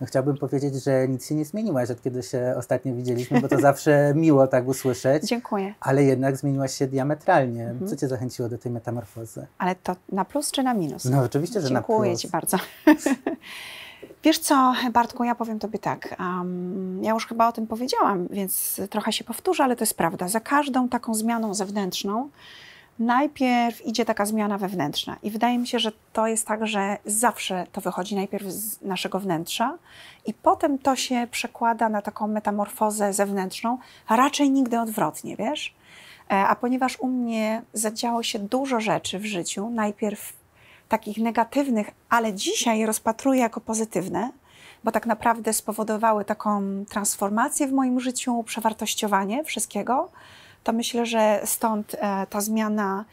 No chciałbym powiedzieć, że nic się nie zmieniłaś od kiedy się ostatnio widzieliśmy, bo to zawsze miło tak usłyszeć. Dziękuję. Ale jednak zmieniłaś się diametralnie. Mhm. Co Cię zachęciło do tej metamorfozy? Ale to na plus czy na minus? No oczywiście, że Dziękuję na plus. Dziękuję Ci bardzo. Wiesz co, Bartku, ja powiem Tobie tak. Um, ja już chyba o tym powiedziałam, więc trochę się powtórzę, ale to jest prawda. Za każdą taką zmianą zewnętrzną najpierw idzie taka zmiana wewnętrzna i wydaje mi się, że to jest tak, że zawsze to wychodzi najpierw z naszego wnętrza i potem to się przekłada na taką metamorfozę zewnętrzną, a raczej nigdy odwrotnie, wiesz? E, a ponieważ u mnie zadziało się dużo rzeczy w życiu, najpierw takich negatywnych, ale dzisiaj je rozpatruję jako pozytywne, bo tak naprawdę spowodowały taką transformację w moim życiu, przewartościowanie wszystkiego to myślę, że stąd e, ta zmiana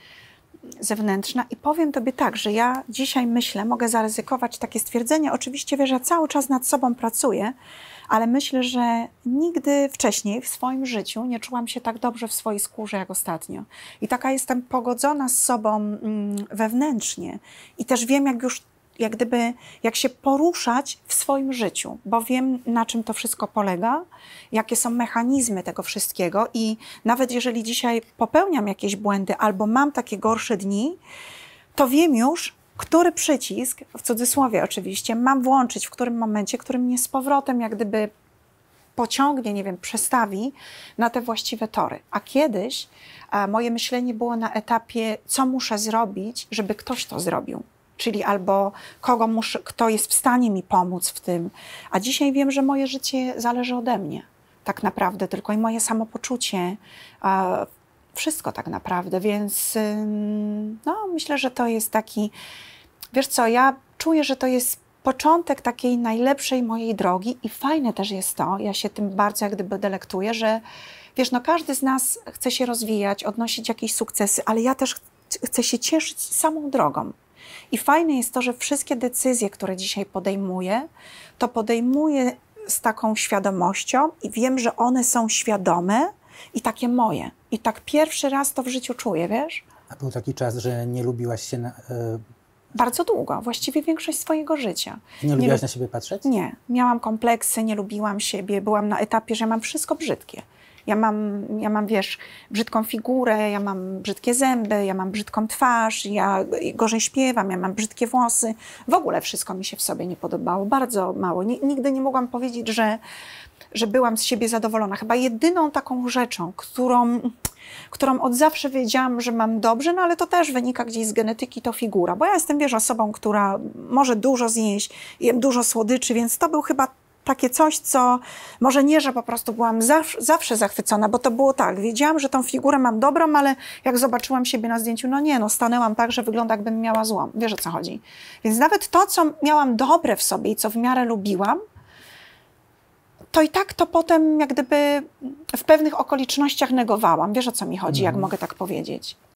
zewnętrzna. I powiem Tobie tak, że ja dzisiaj myślę, mogę zaryzykować takie stwierdzenie. Oczywiście wiesz, że cały czas nad sobą pracuję, ale myślę, że nigdy wcześniej w swoim życiu nie czułam się tak dobrze w swojej skórze jak ostatnio. I taka jestem pogodzona z sobą mm, wewnętrznie. I też wiem, jak już jak gdyby, jak się poruszać w swoim życiu, bo wiem, na czym to wszystko polega, jakie są mechanizmy tego wszystkiego i nawet jeżeli dzisiaj popełniam jakieś błędy albo mam takie gorsze dni, to wiem już, który przycisk, w cudzysłowie oczywiście, mam włączyć, w którym momencie, który mnie z powrotem jak gdyby pociągnie, nie wiem, przestawi na te właściwe tory. A kiedyś a, e, moje myślenie było na etapie, co muszę zrobić, żeby ktoś to zrobił czyli albo kogo muszę, kto jest w stanie mi pomóc w tym. A dzisiaj wiem, że moje życie zależy ode mnie, tak naprawdę, tylko i moje samopoczucie, wszystko tak naprawdę, więc no, myślę, że to jest taki, wiesz co, ja czuję, że to jest początek takiej najlepszej mojej drogi i fajne też jest to, ja się tym bardzo jak gdyby delektuję, że wiesz, no każdy z nas chce się rozwijać, odnosić jakieś sukcesy, ale ja też chcę się cieszyć samą drogą. I fajne jest to, że wszystkie decyzje, które dzisiaj podejmuję, to podejmuję z taką świadomością i wiem, że one są świadome i takie moje. I tak pierwszy raz to w życiu czuję, wiesz? A był taki czas, że nie lubiłaś się. Na, y... Bardzo długo, właściwie większość swojego życia. Nie lubiłaś nie, na siebie patrzeć? Nie. Miałam kompleksy, nie lubiłam siebie, byłam na etapie, że mam wszystko brzydkie ja mam, ja mam, wiesz, brzydką figurę, ja mam brzydkie zęby, ja mam brzydką twarz, ja gorzej śpiewam, ja mam brzydkie włosy. W ogóle wszystko mi się w sobie nie podobało, bardzo mało. Nigdy nie mogłam powiedzieć, że, że byłam z siebie zadowolona. Chyba jedyną taką rzeczą, którą, którą od zawsze wiedziałam, że mam dobrze, no ale to też wynika gdzieś z genetyki, to figura. Bo ja jestem, wiesz, osobą, która może dużo zjeść, jem dużo słodyczy, więc to był chyba takie coś, co może nie, że po prostu byłam zawsze, zachwycona, bo to było tak, wiedziałam, że tą figurę mam dobrą, ale jak zobaczyłam siebie na zdjęciu, no nie, no stanęłam tak, że wygląda jakbym miała złą. Wiesz o co chodzi. Więc nawet to, co miałam dobre w sobie i co w miarę lubiłam, to i tak to potem jak gdyby w pewnych okolicznościach negowałam. Wiesz o co mi chodzi, mm. jak mhm. mogę tak powiedzieć.